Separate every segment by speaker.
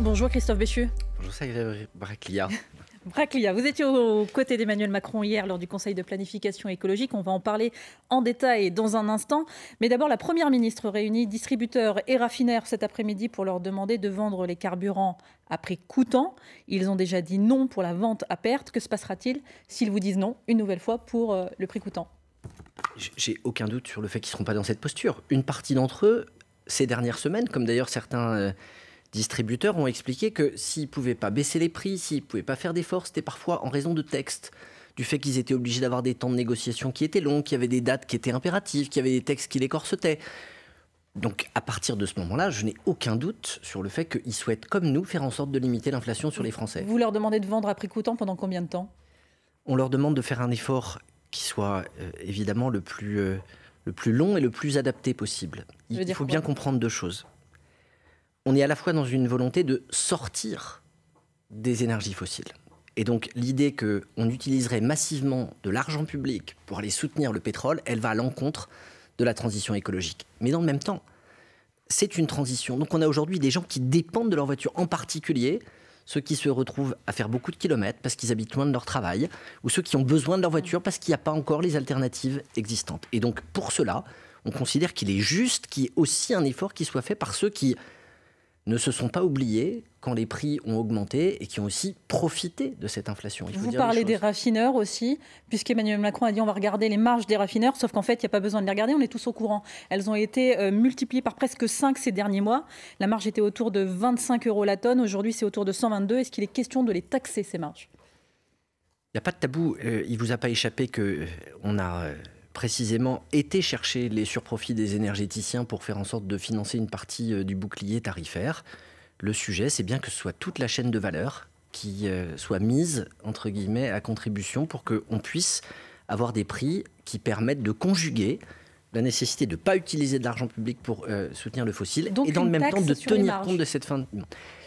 Speaker 1: Bonjour Christophe Béchu.
Speaker 2: Bonjour Sagré Braclia.
Speaker 1: Braclia, vous étiez aux côtés d'Emmanuel Macron hier lors du Conseil de planification écologique. On va en parler en détail dans un instant. Mais d'abord, la Première ministre réunit distributeurs et raffineurs cet après-midi pour leur demander de vendre les carburants à prix coûtant. Ils ont déjà dit non pour la vente à perte. Que se passera-t-il s'ils vous disent non une nouvelle fois pour euh, le prix coûtant
Speaker 2: J'ai aucun doute sur le fait qu'ils ne seront pas dans cette posture. Une partie d'entre eux, ces dernières semaines, comme d'ailleurs certains euh, distributeurs ont expliqué que s'ils pouvaient pas baisser les prix, s'ils ne pouvaient pas faire d'efforts, c'était parfois en raison de textes. Du fait qu'ils étaient obligés d'avoir des temps de négociation qui étaient longs, qu'il y avait des dates qui étaient impératives, qu'il y avait des textes qui les corsetaient. Donc à partir de ce moment-là, je n'ai aucun doute sur le fait qu'ils souhaitent, comme nous, faire en sorte de limiter l'inflation sur les Français.
Speaker 1: Vous leur demandez de vendre à prix coûtant pendant combien de temps
Speaker 2: On leur demande de faire un effort qui soit euh, évidemment euh, le plus, long et le plus adapté possible. il faut bien comprendre deux choses on est à la fois dans une volonté de sortir des énergies fossiles. Et donc l'idée qu'on utiliserait massivement de l'argent public pour aller soutenir le pétrole, elle va à l'encontre de la transition écologique. Mais dans le même temps, c'est une transition. Donc on a aujourd'hui des gens qui dépendent de leur voiture, en particulier ceux qui se retrouvent à faire beaucoup de kilomètres parce qu'ils habitent loin de leur travail, ou ceux qui ont besoin de leur voiture parce qu'il n'y a pas encore les alternatives existantes. Et donc pour cela, on considère qu'il est juste qu'il y ait aussi un effort qui soit fait par ceux qui ne se sont pas oubliés quand les prix ont augmenté et qui ont aussi profité de cette inflation. Il Vous parlez des
Speaker 1: raffineurs aussi, puisqu'Emmanuel Macron a dit on va regarder les marges des raffineurs, sauf qu'en fait, il n'y a pas besoin de les regarder, on est tous au courant. Elles ont été euh, multipliées par presque 5 ces derniers mois. La marge était autour de 25 euros la tonne, aujourd'hui c'est autour de 122. Est-ce qu'il est question de les taxer, ces marges
Speaker 2: Il n'y a pas de tabou. Euh, il ne vous a pas échappé qu'on euh, a précisément été chercher les surprofits des énergéticiens pour faire en sorte de financer une partie euh, du bouclier tarifaire. Le sujet, c'est bien que ce soit toute la chaîne de valeur qui euh, soit mise, entre guillemets, à contribution pour qu'on puisse avoir des prix qui permettent de conjuguer la nécessité de ne pas utiliser de l'argent public pour euh, soutenir le fossile Donc et dans le même temps de tenir compte de cette fin de...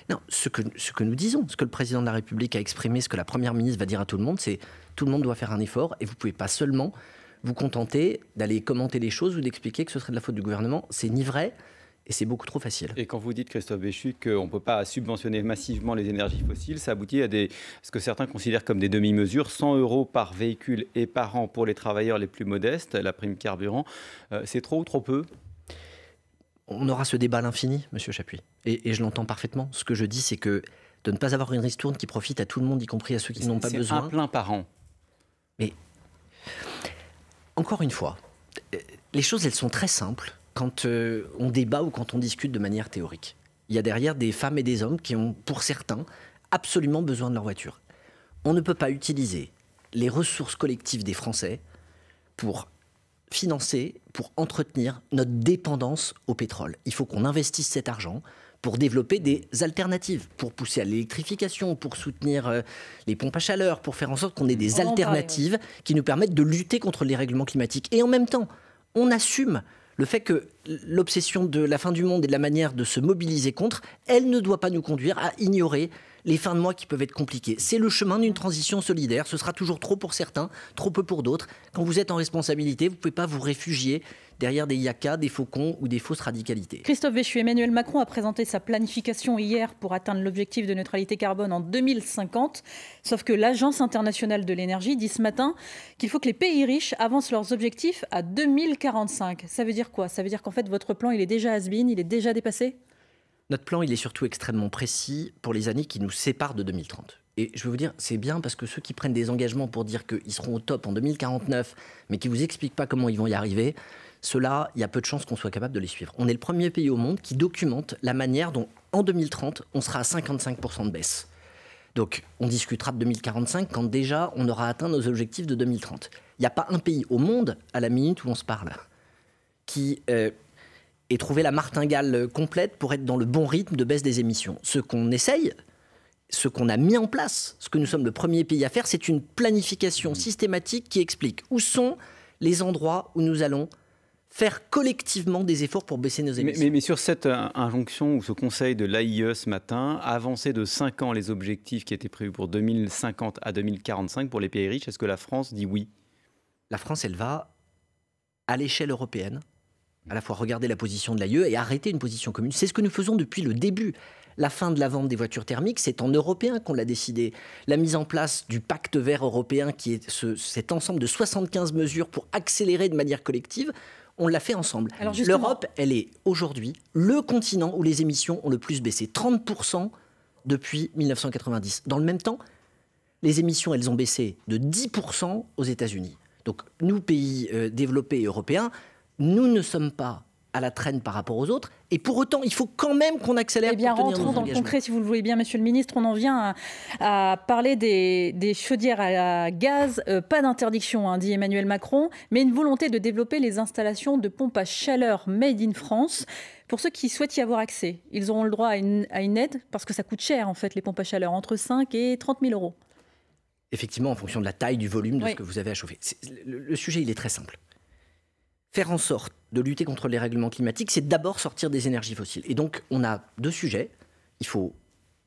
Speaker 2: Non, ce que, ce que nous disons, ce que le président de la République a exprimé, ce que la première ministre va dire à tout le monde, c'est tout le monde doit faire un effort et vous ne pouvez pas seulement vous contenter d'aller commenter
Speaker 3: les choses ou d'expliquer que ce serait de la faute du gouvernement. C'est ni vrai, et c'est beaucoup trop facile. Et quand vous dites, Christophe Béchu, qu'on ne peut pas subventionner massivement les énergies fossiles, ça aboutit à des, ce que certains considèrent comme des demi-mesures. 100 euros par véhicule et par an pour les travailleurs les plus modestes, la prime carburant, euh, c'est trop ou trop peu On aura ce débat à l'infini, monsieur Chapuis. Et,
Speaker 2: je l'entends parfaitement. Ce que je dis, c'est que de ne pas avoir une ristourne qui profite à tout le monde, y compris à ceux qui n'ont pas besoin. C'est un plein par an. Mais encore une fois, euh, les choses, elles sont très simples quand euh, on débat ou quand on discute de manière théorique. Il y a derrière des femmes et des hommes qui ont, pour certains, absolument besoin de leur voiture. On ne peut pas utiliser les ressources collectives des Français pour financer, pour entretenir notre dépendance au pétrole. Il faut qu'on investisse cet argent pour développer des alternatives, pour pousser à l'électrification, pour soutenir euh, les pompes à chaleur, pour faire en sorte qu'on ait des alternatives qui nous permettent de lutter contre les règlements climatiques. Et en même temps, on assume le fait que l'obsession de la fin du monde et de la manière de se mobiliser contre, elle ne doit pas nous conduire à ignorer les fins de mois qui peuvent être compliquées. C'est le chemin d'une transition solidaire. Ce sera toujours trop pour certains, trop peu pour d'autres. Quand vous êtes en responsabilité, vous ne pouvez pas vous réfugier derrière des yakas, des faucons ou des fausses radicalités.
Speaker 1: Christophe Véchu, Emmanuel Macron a présenté sa planification hier pour atteindre l'objectif de neutralité carbone en 2050. Sauf que l'Agence internationale de l'énergie dit ce matin qu'il faut que les pays riches avancent leurs objectifs à 2045. Ça veut dire quoi Ça veut dire qu'en fait, votre plan, il est déjà has il est déjà dépassé
Speaker 2: notre plan, il est surtout extrêmement précis pour les années qui nous séparent de 2030. Et je vais vous dire, c'est bien parce que ceux qui prennent des engagements pour dire qu'ils seront au top en 2049, mais qui ne vous expliquent pas comment ils vont y arriver, ceux-là, il y a peu de chances qu'on soit capable de les suivre. On est le premier pays au monde qui documente la manière dont, en 2030, on sera à 55% de baisse. Donc, on discutera de 2045 quand déjà on aura atteint nos objectifs de 2030. Il n'y a pas un pays au monde, à la minute où on se parle, qui euh, et trouver la martingale complète pour être dans le bon rythme de baisse des émissions. Ce qu'on essaye, ce qu'on a mis en place, ce que nous sommes le premier pays à faire, c'est une planification mmh. systématique qui explique où sont les endroits où nous allons faire collectivement des efforts pour baisser nos émissions.
Speaker 3: Mais, sur cette euh, injonction ou ce conseil de l'AIE ce matin, avancer de 5 ans les objectifs qui étaient prévus pour 2050 à 2045 pour les pays riches, est-ce que la France dit oui La France, elle va à l'échelle
Speaker 2: européenne à la fois regarder la position de l'AIE et arrêter une position commune. C'est ce que nous faisons depuis le début. La fin de la vente des voitures thermiques, c'est en européen qu'on l'a décidé. La mise en place du pacte vert européen, qui est cet ensemble de 75 mesures pour accélérer de manière collective, on l'a fait ensemble. L'Europe, elle est aujourd'hui le continent où les émissions ont le plus baissé, 30% depuis 1990. Dans le même temps, les émissions, elles ont baissé de 10% aux États-Unis. Donc nous, pays euh, développés européens, nous ne sommes pas à la traîne par rapport aux autres. Et pour autant, il faut quand même qu'on accélère. Eh bien, rentrons dans le concret,
Speaker 1: si vous le voulez bien, Monsieur le Ministre. On en vient à, parler des, chaudières à gaz. Euh, pas d'interdiction, hein, dit Emmanuel Macron, mais une volonté de développer les installations de pompes à chaleur made in France. Pour ceux qui souhaitent y avoir accès, ils auront le droit à une, aide, parce que ça coûte cher, en fait, les pompes à chaleur, entre 5 et 30 000 euros
Speaker 2: effectivement en fonction de la taille, du volume, de ce que vous avez à chauffer. le, sujet, il est très simple faire en sorte de lutter contre les règlements climatiques, c'est d'abord sortir des énergies fossiles. Et donc, on a deux sujets. Il faut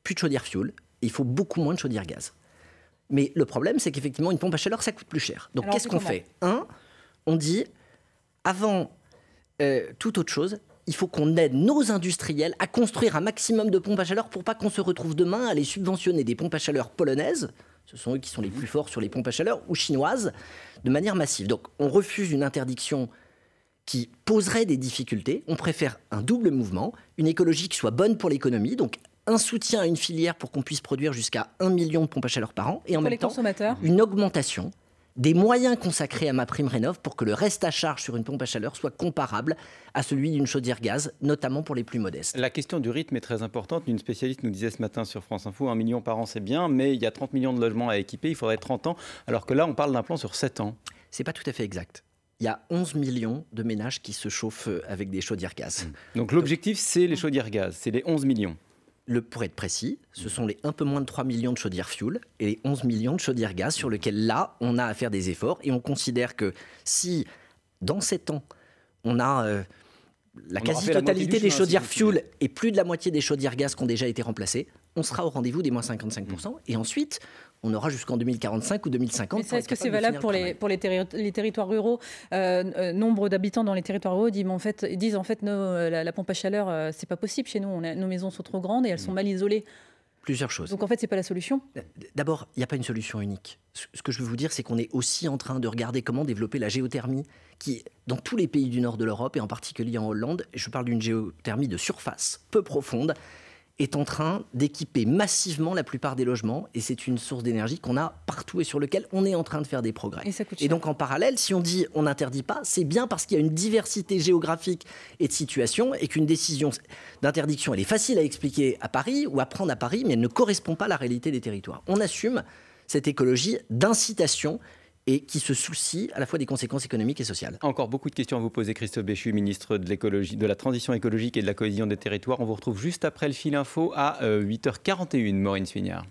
Speaker 2: plus de chaudière fuel, et il faut beaucoup moins de chaudière gaz. Mais le problème, c'est qu'effectivement, une pompe à chaleur, ça coûte plus cher. Donc, qu'est-ce qu'on fait Un, on dit, avant euh, toute autre chose, il faut qu'on aide nos industriels à construire un maximum de pompes à chaleur pour pas qu'on se retrouve demain à les subventionner des pompes à chaleur polonaises, ce sont eux qui sont les plus forts sur les pompes à chaleur, ou chinoises, de manière massive. Donc on refuse une interdiction qui poserait des difficultés. On préfère un double mouvement, une écologie qui soit bonne pour l'économie, donc un soutien à une filière pour qu'on puisse produire jusqu'à 1 million de pompes à chaleur par an, et en même temps une augmentation des moyens consacrés à ma prime rénov pour que le reste à charge sur une pompe à chaleur soit comparable à celui d'une chaudière gaz, notamment pour les plus modestes.
Speaker 3: La question du rythme est très importante. Une spécialiste nous disait ce matin sur France Info, 1 million par an c'est bien, mais il y a 30 millions de logements à équiper, il faudrait 30 ans, alors que là on parle d'un plan sur 7 ans. C'est pas tout à fait exact il y a 11 millions de ménages qui se chauffent euh, avec des chaudières gaz. Mm. Donc l'objectif, c'est les chaudières gaz, c'est les 11 millions.
Speaker 2: Le, pour être précis, ce mm. sont les un peu moins de 3 millions de chaudières fuel et les 11 millions de chaudières gaz sur lesquels là, on a à faire des efforts et on considère que si, dans 7 ans, on a euh, la quasi-totalité des chaudières fuel et plus de la moitié des chaudières gaz qui ont déjà été remplacées, on sera au rendez-vous des moins 55%. Mm. Et ensuite, on aura jusqu'en 2045 ou 2050. Est-ce que c'est valable pour,
Speaker 1: les, territoires ruraux euh, euh, Nombre d'habitants dans les territoires ruraux disent en fait, disent, en fait euh, la, pompe à chaleur, c'est pas possible chez nous. nos maisons sont trop grandes et elles sont mm. mal isolées.
Speaker 2: Plusieurs choses. Donc en
Speaker 1: fait, ce n'est pas la solution
Speaker 2: D'abord, il n'y a pas une solution unique. Ce que je veux vous dire, c'est qu'on est aussi en train de regarder comment développer la géothermie, qui, dans tous les pays du nord de l'Europe, et en particulier en Hollande, je parle d'une géothermie de surface, peu profonde, est en train d'équiper massivement la plupart des logements et c'est une source d'énergie qu'on a partout et sur lequel on est en train de faire des progrès. Et, donc en parallèle, si on dit on n'interdit pas, c'est bien parce qu'il y a une diversité géographique et de situation et qu'une décision d'interdiction, elle est facile à expliquer à Paris ou à prendre à Paris, mais elle ne correspond pas à la réalité des territoires. On assume cette écologie d'incitation et qui se soucie à la fois des conséquences économiques et sociales.
Speaker 3: Encore beaucoup de questions à vous poser, Christophe Béchu, ministre de l'écologie, de la transition écologique et de la cohésion des territoires. On vous retrouve juste après le fil info à 8h41, euh, Maureen Suignard.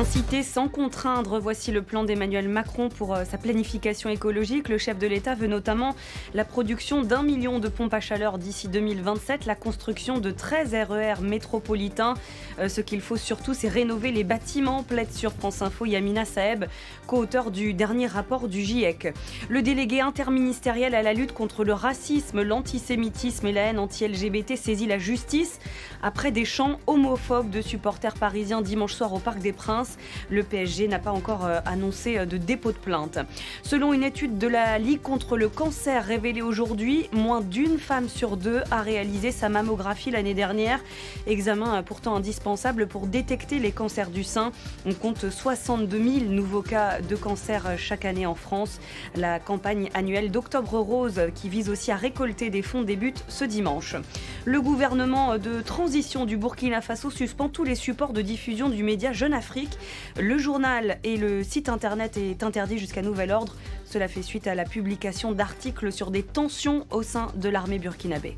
Speaker 4: Inciter sans contraindre, voici le plan d'Emmanuel Macron pour euh, sa planification écologique. Le chef de l'État veut notamment la production d'un million de pompes à chaleur d'ici 2027, la construction de 13 RER métropolitains. Euh, ce qu'il faut surtout, c'est rénover les bâtiments, plaide sur France Info Yamina Saeb, co-auteur du dernier rapport du GIEC. Le délégué interministériel à la lutte contre le racisme, l'antisémitisme et la haine anti-LGBT saisit la justice après des chants homophobes de supporters parisiens dimanche soir au Parc des Princes. Le PSG n'a pas encore euh, annoncé euh, de dépôt de plainte. Selon une étude de la Ligue contre le cancer révélée aujourd'hui, moins d'une femme sur deux a réalisé sa mammographie l'année dernière. Examen euh, pourtant indispensable pour détecter les cancers du sein. On compte 62 000 nouveaux cas de cancer chaque année en France. La campagne annuelle d'Octobre Rose, qui vise aussi à récolter des fonds, débute ce dimanche. Le gouvernement de transition du Burkina Faso suspend tous les supports de diffusion du média Jeune Afrique le journal et le site internet est interdit jusqu'à nouvel ordre. Cela fait suite à la publication d'articles sur des tensions au sein de l'armée burkinabé.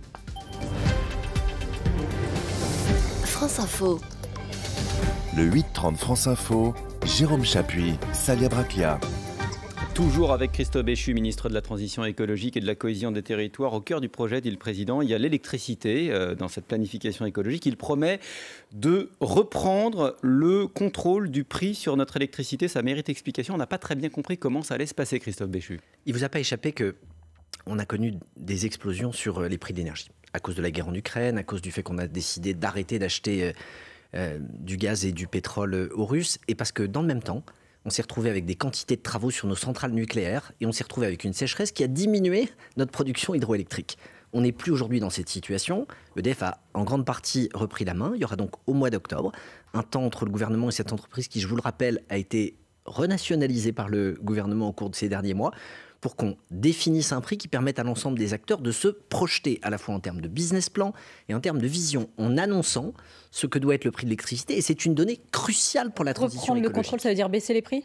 Speaker 4: France Info.
Speaker 2: Le France Info, Jérôme Chapuis,
Speaker 4: Salia
Speaker 3: Toujours avec Christophe Béchu, ministre de la Transition écologique et de la cohésion des territoires. Au cœur du projet, dit le Président, il y a l'électricité euh, dans cette planification écologique. Il promet de reprendre le contrôle du prix sur notre électricité. Ça mérite explication. On n'a pas très bien compris comment ça allait se passer, Christophe Béchu. Il vous a pas échappé que on a
Speaker 2: connu des explosions sur euh, les prix d'énergie. À cause de la guerre en Ukraine, à cause du fait qu'on a décidé d'arrêter d'acheter euh, du gaz et du pétrole aux Russes, et parce que dans le même temps, on s'est retrouvé avec des quantités de travaux sur nos centrales nucléaires et on s'est retrouvé avec une sécheresse qui a diminué notre production hydroélectrique. On n'est plus aujourd'hui dans cette situation. EDF e a en grande partie repris la main. Il y aura donc au mois d'octobre un temps entre le gouvernement et cette entreprise qui, je vous le rappelle, a été renationalisée par le gouvernement au cours de ces derniers mois pour qu'on définisse un prix qui permette à l'ensemble des acteurs de se projeter à la fois en termes de business plan et en termes de vision, en annonçant ce que doit être le prix de l'électricité. Et c'est une donnée cruciale pour la transition Reprendre le contrôle,
Speaker 1: ça veut dire baisser les prix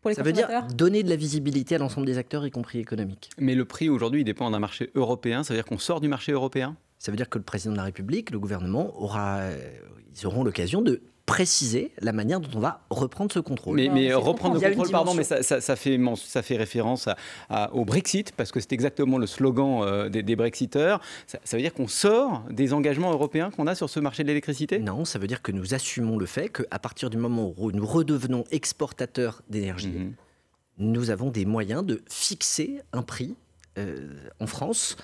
Speaker 2: pour les ça veut dire donner de la visibilité à l'ensemble des acteurs, y compris économiques.
Speaker 3: Mais le prix aujourd'hui, il dépend d'un marché européen. Ça veut dire qu'on sort du marché européen Ça veut dire que le président de la République, le gouvernement, aura,
Speaker 2: euh, ils auront l'occasion de préciser la manière dont on va reprendre ce contrôle. Mais, mais euh, reprendre le contrôle, pardon, mais ça,
Speaker 3: fait, ça fait référence au Brexit, parce que c'est exactement le slogan euh, des, Brexiteurs. Ça, veut dire qu'on sort des engagements européens qu'on a sur ce marché de l'électricité Non, ça veut dire que nous assumons le fait qu'à partir du moment où nous redevenons exportateurs
Speaker 2: d'énergie, mhm. nous avons des moyens de fixer un prix euh, en France,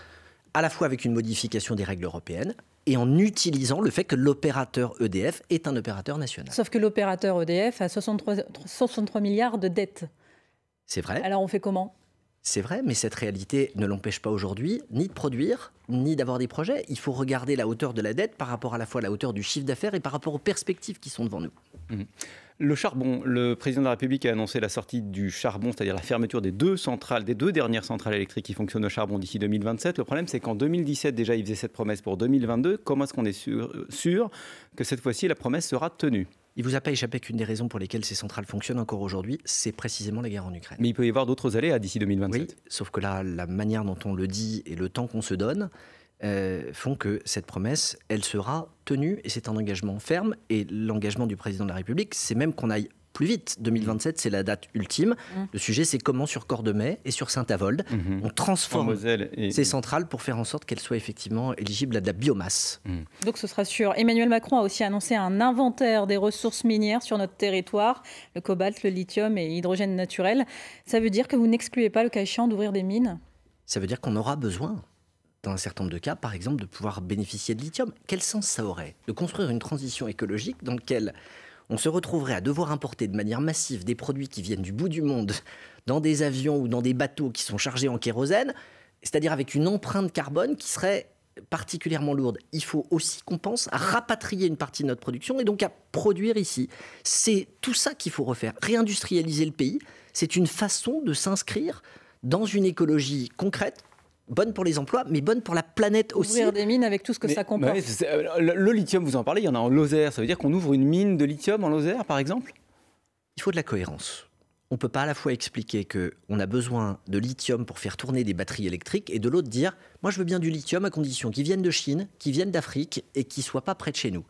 Speaker 2: à la fois avec une modification des règles européennes, et en utilisant le fait que l'opérateur EDF est un opérateur national.
Speaker 1: Sauf que l'opérateur EDF a 63, 63 milliards de dettes. C'est vrai. Alors on fait comment
Speaker 2: c'est vrai, mais cette réalité ne l'empêche pas aujourd'hui ni de produire, ni d'avoir des projets. Il faut regarder la hauteur de la dette par rapport à la fois à la hauteur du chiffre d'affaires et par rapport aux perspectives qui sont devant nous.
Speaker 3: Mmh. Le charbon, le président de la République a annoncé la sortie du charbon, c'est-à-dire la fermeture des deux centrales, des deux dernières centrales électriques qui fonctionnent au charbon d'ici 2027. Le problème, c'est qu'en 2017 déjà, il faisait cette promesse pour 2022. Comment est-ce qu'on est sûr, que cette fois-ci, la promesse sera tenue il vous a pas échappé qu'une des raisons pour lesquelles ces centrales fonctionnent encore aujourd'hui,
Speaker 2: c'est précisément la guerre en Ukraine.
Speaker 3: Mais il peut y avoir d'autres aléas d'ici 2027. Oui, sauf que là, la manière dont on le
Speaker 2: dit et le temps qu'on se donne, euh, font que cette promesse, elle sera tenue et c'est un engagement ferme. Et l'engagement du président de la République, c'est même qu'on aille plus vite. 2027, c'est la date ultime. Mmh. Le sujet, c'est comment sur Cordemais et sur Saint-Avold, mmh. on transforme
Speaker 3: ces
Speaker 2: centrales pour faire en sorte qu'elles soient effectivement éligibles à de la biomasse. Mmh.
Speaker 1: Donc ce sera sûr. Emmanuel Macron a aussi annoncé un inventaire des ressources minières sur notre territoire, le cobalt, le lithium et l'hydrogène naturel. Ça veut dire que vous n'excluez pas le cas échéant d'ouvrir des mines
Speaker 2: Ça veut dire qu'on aura besoin dans un certain nombre de cas, par exemple, de pouvoir bénéficier de lithium. Quel sens ça aurait de construire une transition écologique dans laquelle on se retrouverait à devoir importer de manière massive des produits qui viennent du bout du monde dans des avions ou dans des bateaux qui sont chargés en kérosène, c'est-à-dire avec une empreinte carbone qui serait particulièrement lourde. Il faut aussi qu'on pense à rapatrier une partie de notre production et donc à produire ici. C'est tout ça qu'il faut refaire. Réindustrialiser le pays, c'est une façon de s'inscrire dans une écologie concrète bonne pour les emplois, mais bonne pour la planète
Speaker 1: aussi. Ouvrir des mines avec tout ce que ça comporte.
Speaker 3: Euh, le, le, lithium, vous en parlez, il y en a en Lozère. Ça veut dire qu'on ouvre une mine de lithium en Lozère, par exemple Il faut de la cohérence.
Speaker 2: On ne peut pas à la fois expliquer qu'on a besoin de lithium pour faire tourner des batteries électriques et de l'autre dire moi je veux bien du lithium à condition qu'il vienne de Chine, qu'il vienne d'Afrique et qu'il ne soit pas près de chez nous.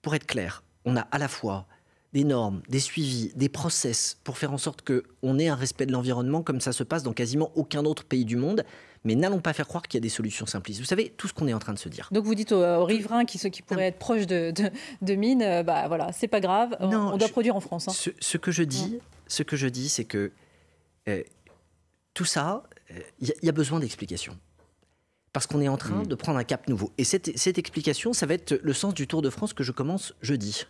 Speaker 2: Pour être clair, on a à la fois des normes, des suivis, des process pour faire en sorte qu'on ait un respect de l'environnement comme ça se passe dans quasiment aucun autre pays du monde. Mais n'allons pas faire croire qu'il y a des solutions simplistes. Vous savez, tout ce qu'on est en train de se dire.
Speaker 1: Donc vous dites aux, riverains qui, ceux qui pourraient être proches de, de, mines, euh, bah voilà, c'est pas grave, on, doit produire en France. Hein.
Speaker 2: Ce, que je dis, ce que je dis, c'est que euh, tout ça, il euh, y, a besoin d'explications parce qu'on est en train hmm. de prendre un cap nouveau. Et cette, cette, explication, ça va être le sens du Tour de France que je commence jeudi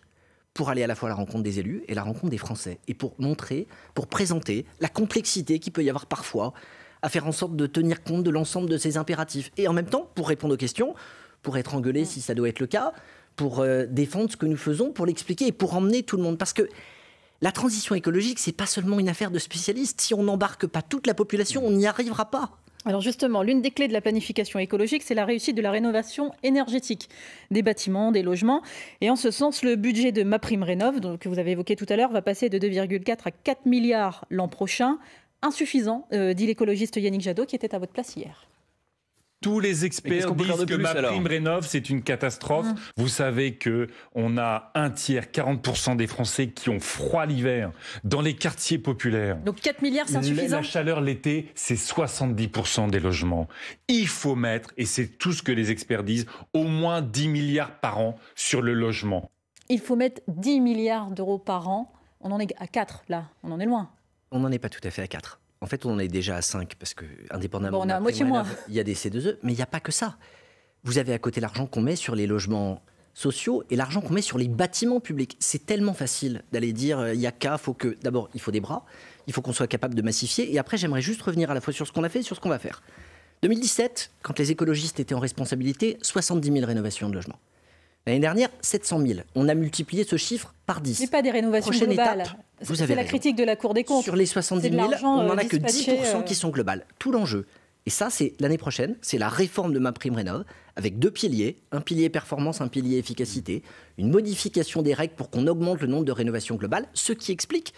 Speaker 2: pour aller à la fois à la rencontre des élus et à la rencontre des Français, et pour montrer, pour présenter la complexité qu'il peut y avoir parfois à faire en sorte de tenir compte de l'ensemble de ces impératifs, et en même temps pour répondre aux questions, pour être engueulé si ça doit être le cas, pour euh, défendre ce que nous faisons, pour l'expliquer et pour emmener tout le monde. Parce que la transition écologique, ce n'est pas seulement
Speaker 1: une affaire de spécialistes. Si on n'embarque pas toute la population, on n'y arrivera pas. Alors justement, l'une des clés de la planification écologique, c'est la réussite de la rénovation énergétique des bâtiments, des logements. Et en ce sens, le budget de MaPrimeRénov, que vous avez évoqué tout à l'heure, va passer de 2,4 à 4 milliards l'an prochain. Insuffisant, euh, dit l'écologiste Yannick Jadot, qui était à votre place hier.
Speaker 3: Tous les experts disent que ma prime rénov, c'est une catastrophe. Mmh. Vous savez que on a un tiers, 40% des Français qui ont froid l'hiver dans les quartiers populaires. Donc
Speaker 1: 4 milliards, c'est insuffisant. La
Speaker 3: chaleur l'été, c'est 70% des logements. Il faut mettre, et c'est tout ce que les experts disent, au moins 10 milliards par an sur le logement.
Speaker 1: Il faut mettre 10 milliards d'euros par an. On en est à 4 là, on en est loin.
Speaker 2: On n'en est pas tout à fait à 4 en fait, on est déjà à 5 parce que, indépendamment, il y a des C2E, mais il n'y a pas que ça. Vous avez à côté l'argent qu'on met sur les logements sociaux et l'argent qu'on met sur les bâtiments publics. C'est tellement facile d'aller dire euh, il y a qu'à, faut que. D'abord, il faut des bras, il faut qu'on soit capable de massifier. Et après, j'aimerais juste revenir à la fois sur ce qu'on a fait et sur ce qu'on va faire. 2017, quand les écologistes étaient en responsabilité, 70 000 rénovations de logements. L'année dernière, 700 000. On a multiplié ce chiffre par 10. Mais
Speaker 1: pas des rénovations Prochaine globales. Étape, vous avez la critique de la Cour des comptes. Sur les 70 000, on n'en a euh, que 10 qui sont
Speaker 2: euh. globales. Tout l'enjeu. Et ça, c'est l'année prochaine, c'est la réforme de ma prime rénov, avec deux piliers, un pilier performance, un pilier efficacité, une modification des règles pour qu'on augmente le nombre de rénovations globales, ce qui explique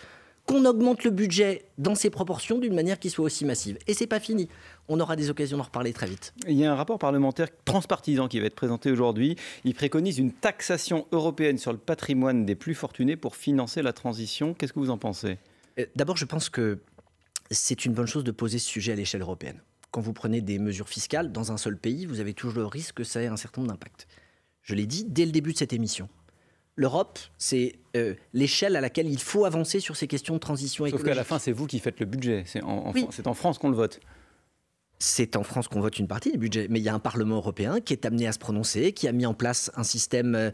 Speaker 2: qu'on augmente le budget dans ses proportions d'une manière qui soit aussi massive. Et c'est pas fini. On aura des occasions d'en reparler très
Speaker 3: vite. Il y a un rapport parlementaire transpartisan qui va être présenté aujourd'hui. Il préconise une taxation européenne sur le patrimoine des plus fortunés pour financer la transition. Qu'est-ce que vous en pensez euh, D'abord,
Speaker 2: je pense que c'est une bonne chose de poser ce sujet à l'échelle européenne. Quand vous prenez des mesures fiscales dans un seul pays, vous avez toujours le risque que ça ait un certain nombre d'impacts. Je l'ai dit dès le début de cette émission. L'Europe, c'est euh, l'échelle à laquelle il faut avancer sur ces questions de transition écologique. Sauf qu'à la
Speaker 3: fin, c'est vous qui faites le budget. C'est en, France qu'on le vote c'est en France qu'on vote une
Speaker 2: partie du budget, mais il y a un Parlement européen qui est amené à se prononcer, qui a mis en place un système euh,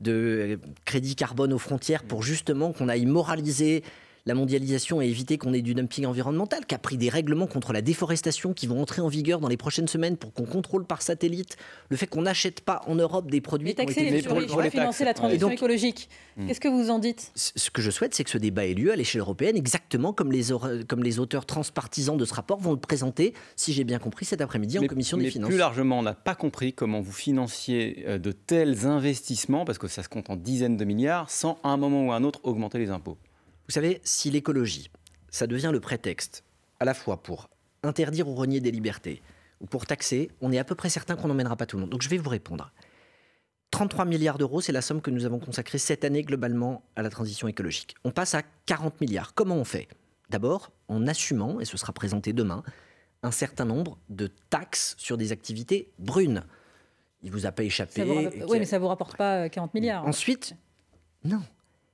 Speaker 2: de euh, crédit carbone aux frontières pour justement qu'on aille moraliser la mondialisation et éviter qu'on ait du dumping environnemental, qui a pris des règlements contre la déforestation qui vont entrer en vigueur dans les prochaines semaines pour qu'on contrôle par satellite le fait qu'on n'achète pas en Europe des produits qui financer la transition écologique. Hmm. Qu'est-ce
Speaker 1: que vous en dites
Speaker 2: Ce que je souhaite, c'est que ce débat ait lieu à l'échelle européenne, exactement comme les, auteurs transpartisans de ce rapport vont le présenter, si j'ai bien compris, cet après-midi en commission des finances. Plus
Speaker 3: largement, on n'a pas compris comment vous financiez euh, de tels investissements, parce que ça se compte en dizaines de milliards, sans à un moment ou à un autre augmenter les impôts. Vous savez, si l'écologie,
Speaker 2: ça devient le prétexte à la fois pour interdire ou renier des libertés, ou pour taxer, on est à peu près certain qu'on n'emmènera pas tout le monde. Donc je vais vous répondre. 33 milliards d'euros, c'est la somme que nous avons consacrée cette année globalement à la transition écologique. On passe à 40 milliards. Comment on fait D'abord, en assumant, et ce sera présenté demain, un certain nombre de taxes sur des activités brunes. Il vous a pas échappé. Oui, mais ça
Speaker 1: ne vous rapporte pas 40 euh, milliards.
Speaker 2: Ensuite, non.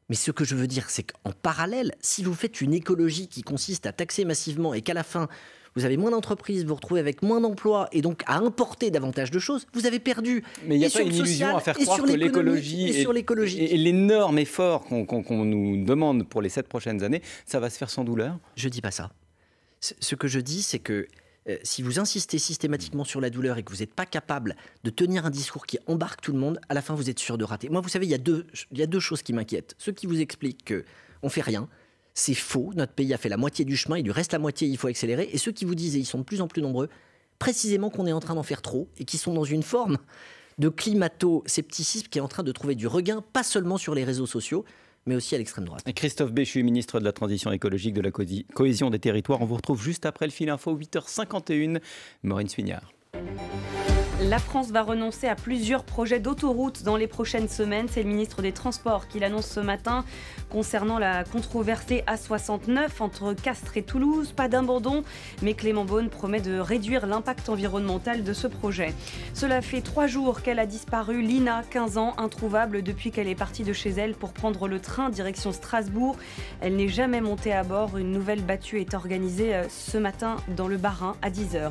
Speaker 2: Mais ce que je veux dire, c'est qu'en parallèle, si vous faites une écologie qui consiste à taxer massivement et qu'à la fin, vous avez moins d'entreprises, vous vous retrouvez avec moins d'emplois et donc à importer davantage de choses, vous avez perdu. Mais il n'y a pas une illusion à faire croire que
Speaker 3: l'écologie et, l'énorme effort qu'on nous demande pour les sept prochaines années, ça va se faire sans douleur Je ne dis pas ça. Ce que je dis, c'est que euh, si vous insistez systématiquement sur
Speaker 2: la douleur et que vous n'êtes pas capable de tenir un discours qui embarque tout le monde, à la fin, vous êtes sûr de rater. Moi, vous savez, il y a deux, y a deux choses qui m'inquiètent. Ceux qui vous expliquent qu'on fait rien, c'est faux. Notre pays a fait la moitié du chemin, il lui reste la moitié, il faut accélérer. Et ceux qui vous disent, et ils sont de plus en plus nombreux, précisément qu'on est en train d'en faire trop et qui sont dans une forme de climato-scepticisme qui est en train de trouver du regain, pas seulement sur les réseaux sociaux, mais aussi à l'extrême droite.
Speaker 3: Christophe Béchu, ministre de la Transition écologique de la cohésion des territoires. On vous retrouve juste après le fil info, 8h51. Maureen Suignard.
Speaker 4: La France va renoncer à plusieurs projets d'autoroutes dans les prochaines semaines. C'est le ministre des Transports qui l'annonce ce matin concernant la controversée A69 entre Castres et Toulouse. Pas d'abandon, mais Clément Beaune promet de réduire l'impact environnemental de ce projet. Cela fait trois jours qu'elle a disparu. Lina, 15 ans, introuvable depuis qu'elle est partie de chez elle pour prendre le train direction Strasbourg. Elle n'est jamais montée à bord. Une nouvelle battue est organisée euh, ce matin dans le Barin à 10h.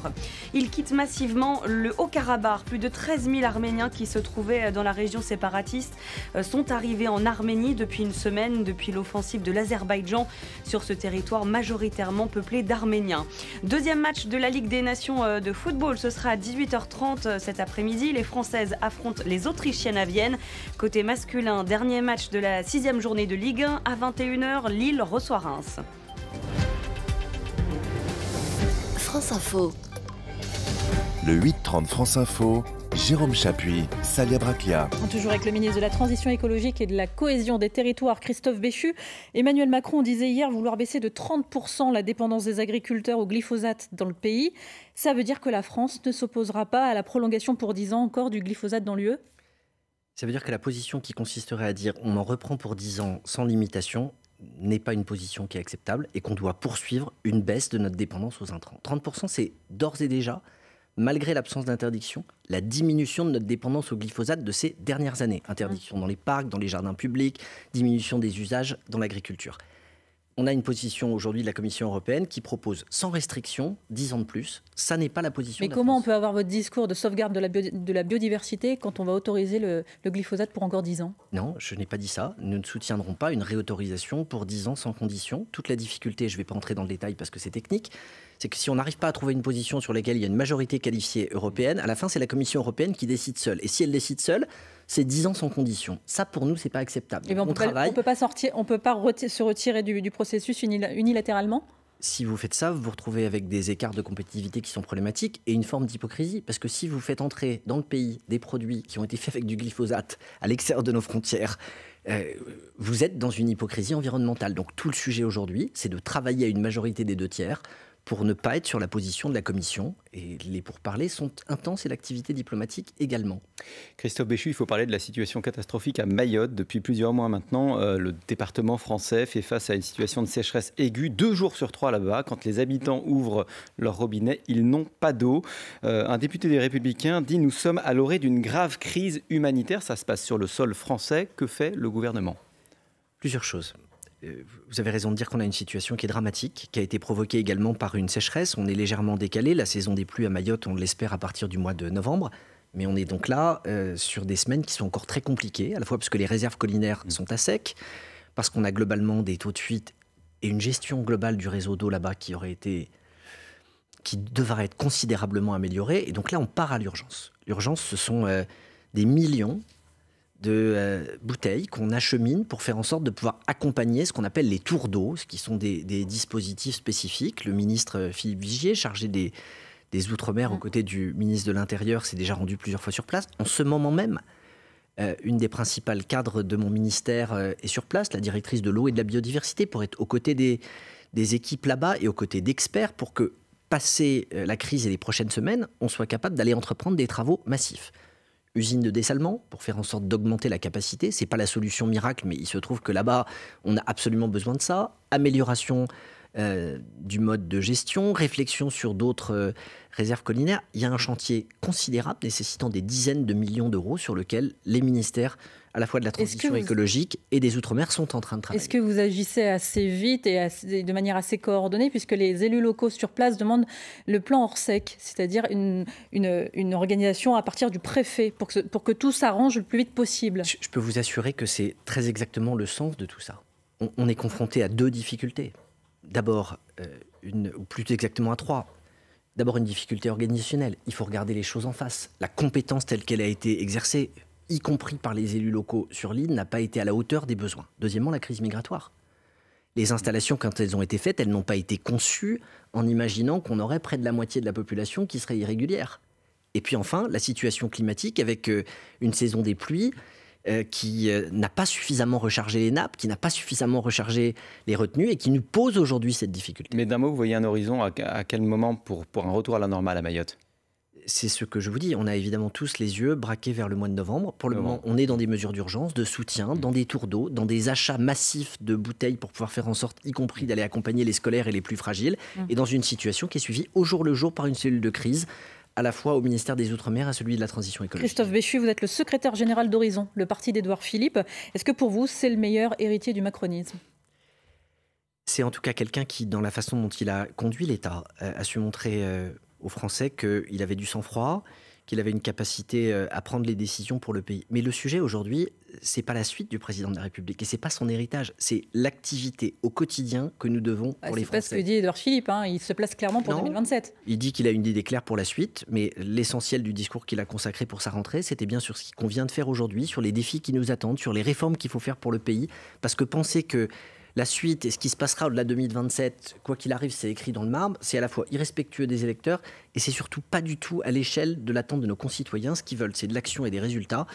Speaker 4: Il quitte massivement le Haut-Karabakh plus de 13 000 Arméniens qui se trouvaient euh, dans la région séparatiste euh, sont arrivés en Arménie depuis une semaine, depuis l'offensive de l'Azerbaïdjan sur ce territoire majoritairement peuplé d'Arméniens. Deuxième match de la Ligue des Nations euh, de football, ce sera à 18h30 cet après-midi. Les Françaises affrontent les Autrichiennes à Vienne. Côté masculin, dernier match de la sixième journée de Ligue 1 à 21h, Lille reçoit Reims. France Info. Le
Speaker 2: 8-30 France Info, Jérôme Chapuis, Salia Braclia.
Speaker 1: Toujours avec le ministre de la Transition écologique et de la Cohésion des territoires, Christophe Béchu. Emmanuel Macron disait hier vouloir baisser de 30% la dépendance des agriculteurs au glyphosate dans le pays. Ça veut dire que la France ne s'opposera pas à la prolongation pour 10 ans encore du glyphosate dans l'UE
Speaker 2: Ça veut dire que la position qui consisterait à dire on en reprend pour 10 ans sans limitation n'est pas une position qui est acceptable et qu'on doit poursuivre une baisse de notre dépendance aux intrants. 30%, c'est d'ores et déjà malgré l'absence d'interdiction, la diminution de notre dépendance au glyphosate de ces dernières années. Interdiction dans les parcs, dans les jardins publics, diminution des usages dans l'agriculture on a une position aujourd'hui de la Commission européenne qui propose sans restriction 10 ans de plus. Ça n'est pas la position. Mais de comment
Speaker 1: on peut avoir votre discours de sauvegarde de la, biodiversité quand on va autoriser le, le glyphosate pour encore 10 ans
Speaker 2: Non, je n'ai pas dit ça. Nous ne soutiendrons pas une réautorisation pour 10 ans sans condition. Toute la difficulté, je ne vais pas entrer dans le détail parce que c'est technique, c'est que si on n'arrive pas à trouver une position sur laquelle il y a une majorité qualifiée européenne, à la fin, c'est la Commission européenne qui décide seule. Et si elle décide seule, c'est 10 ans sans condition. Ça, pour nous, n'est pas acceptable. Eh on, ne peut
Speaker 1: Pas, sortir, on peut pas se retirer du, processus unilatéralement
Speaker 2: si vous faites ça, vous vous retrouvez avec des écarts de compétitivité qui sont problématiques et une forme d'hypocrisie. Parce que si vous faites entrer dans le pays des produits qui ont été faits avec du glyphosate à l'extérieur de nos frontières, euh, vous êtes dans une hypocrisie environnementale. Donc tout le sujet aujourd'hui, c'est de travailler à une majorité des deux tiers pour ne pas être sur la position de la Commission. Et les pourparlers sont intenses et l'activité diplomatique également.
Speaker 3: Christophe Béchu, il faut parler de la situation catastrophique à Mayotte. Depuis plusieurs mois maintenant, euh, le département français fait face à une situation de sécheresse aiguë. Deux jours sur trois là-bas, quand les habitants ouvrent leur robinet, ils n'ont pas d'eau. Euh, un député des Républicains dit Nous sommes à l'orée d'une grave crise humanitaire. Ça se passe sur le sol français. Que fait le gouvernement
Speaker 2: Plusieurs choses. Euh, vous avez raison de dire qu'on a une situation qui est dramatique, qui a été provoquée également par une sécheresse. On est légèrement décalé. La saison des pluies à Mayotte, on l'espère à partir du mois de novembre. Mais on est donc là euh, sur des semaines qui sont encore très compliquées, à la fois parce que les réserves collinaires mmh. sont à sec, parce qu'on a globalement des taux de fuite et une gestion globale du réseau d'eau là-bas qui aurait été qui devrait être considérablement améliorée. Et donc là, on part à l'urgence. L'urgence, ce sont euh, des millions de euh, bouteilles qu'on achemine pour faire en sorte de pouvoir accompagner ce qu'on appelle les tours d'eau, ce qui sont des, dispositifs spécifiques. Le ministre euh, Philippe Vigier, chargé des, Outre-mer aux mm. côtés du ministre de l'Intérieur, s'est déjà rendu plusieurs fois sur place. En ce moment même, euh, une des principales cadres de mon ministère est sur place, la directrice de l'eau et de la biodiversité, pour être aux côtés des équipes là-bas et aux côtés d'experts pour que, passé la crise et les prochaines semaines, on soit capable d'aller entreprendre des travaux massifs usine de dessalement pour faire en sorte d'augmenter la capacité. C'est pas la solution miracle, mais il se trouve que là-bas, on a absolument besoin de ça. Amélioration euh, du mode de gestion, réflexion sur d'autres euh, réserves collinaires. Il y a un chantier considérable nécessitant des dizaines de millions d'euros sur lequel les ministères à la fois de la transition écologique et des Outre-mer sont en train de travailler. Est-ce
Speaker 1: que vous agissez assez vite et, de manière assez coordonnée, puisque les élus locaux sur place demandent le plan hors sec, c'est-à-dire une, organisation à partir du préfet, pour que, pour que tout s'arrange le plus vite possible je,
Speaker 2: peux vous assurer que c'est très exactement le sens de tout ça. On, est confronté à deux difficultés. D'abord, euh, une, ou plus exactement à trois, D'abord une difficulté organisationnelle. Il faut regarder les choses en face. La compétence telle qu'elle a été exercée, y compris par les élus locaux sur l'île, n'a pas été à la hauteur des besoins. Deuxièmement, la crise migratoire. Les installations, quand elles ont été faites, elles n'ont pas été conçues en imaginant qu'on aurait près de la moitié de la population qui serait irrégulière. Et puis enfin, la situation climatique avec euh, une saison des pluies euh, qui euh, n'a pas suffisamment rechargé les nappes, qui n'a pas suffisamment rechargé les retenues et qui nous pose aujourd'hui cette
Speaker 3: difficulté. Mais d'un mot, vous voyez un horizon à, quel moment pour, pour un retour à la normale à Mayotte
Speaker 2: c'est ce que je vous dis. On a évidemment tous les yeux
Speaker 3: braqués vers le mois de novembre. Pour le moment, on est dans des mesures d'urgence, de soutien,
Speaker 2: mm. dans des tours d'eau, dans des achats massifs de bouteilles pour pouvoir faire en sorte, y compris mm. d'aller accompagner les scolaires et les plus fragiles, mm. et dans une situation qui est suivie au jour le jour par une cellule de crise à la fois au ministère des Outre-mer et à celui de la transition écologique.
Speaker 1: Christophe Béchu, vous êtes le secrétaire général d'Horizon, le parti d'Édouard Philippe. Est-ce que pour vous, c'est le meilleur héritier du macronisme
Speaker 2: C'est en tout cas quelqu'un qui, dans la façon dont il a conduit l'État, euh, a su montrer euh, aux Français qu'il avait du sang-froid, qu'il avait une capacité euh, à prendre les décisions pour le pays. Mais le sujet aujourd'hui, c'est pas la suite du président de la République et c'est pas son héritage, c'est l'activité au quotidien que nous devons bah, pour les Français. C'est pas ce que
Speaker 1: dit Edouard Philippe, hein. il se place clairement pour 2027.
Speaker 2: Il dit qu'il a une idée claire pour la suite, mais l'essentiel du discours qu'il a consacré pour sa rentrée, c'était bien sur ce qu'il convient de faire aujourd'hui, sur les défis qui nous attendent, sur les réformes qu'il faut faire pour le pays, parce que penser que la suite et ce qui se passera au-delà de 2027, quoi qu'il arrive, c'est écrit dans le marbre, c'est à la fois irrespectueux des électeurs et c'est surtout pas du tout à l'échelle de l'attente de nos concitoyens. Ce qu'ils veulent, c'est de l'action et des résultats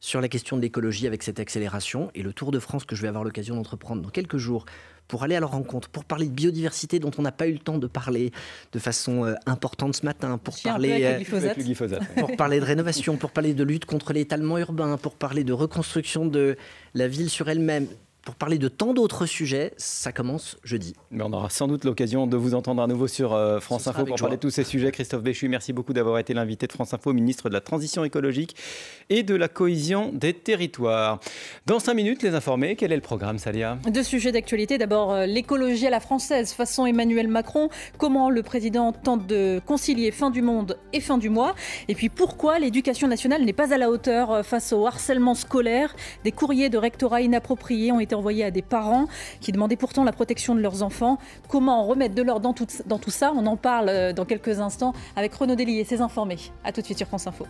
Speaker 2: sur la question de l'écologie avec cette accélération et le Tour de France que je vais avoir l'occasion d'entreprendre dans quelques jours pour aller à leur rencontre, pour parler de biodiversité dont on n'a pas eu le temps de parler de façon euh, importante ce matin, pour parler, euh, pour parler de rénovation, pour parler de lutte contre l'étalement urbain, pour parler de reconstruction de
Speaker 3: la ville sur elle-même pour parler de tant d'autres sujets. Ça commence jeudi. Mais on aura sans doute l'occasion de vous entendre à nouveau sur euh, France Info pour parler de tous ces sujets. Christophe Béchu, merci beaucoup d'avoir été l'invité de France Info, ministre de la Transition écologique et de la cohésion des territoires. Dans cinq minutes, les informés, quel est le programme, Salia
Speaker 1: Deux sujets d'actualité. D'abord, euh, l'écologie à la française façon Emmanuel Macron. Comment le président tente de concilier fin du monde et fin du mois. Et puis pourquoi l'éducation nationale n'est pas à la hauteur euh, face au harcèlement scolaire. Des courriers de rectorat inappropriés ont été envoyé à des parents qui demandaient pourtant la protection de leurs enfants. Comment en remettre de l'ordre dans tout, ça On en parle euh, dans quelques instants avec Renaud délier et ses informés. A tout de suite sur France Info.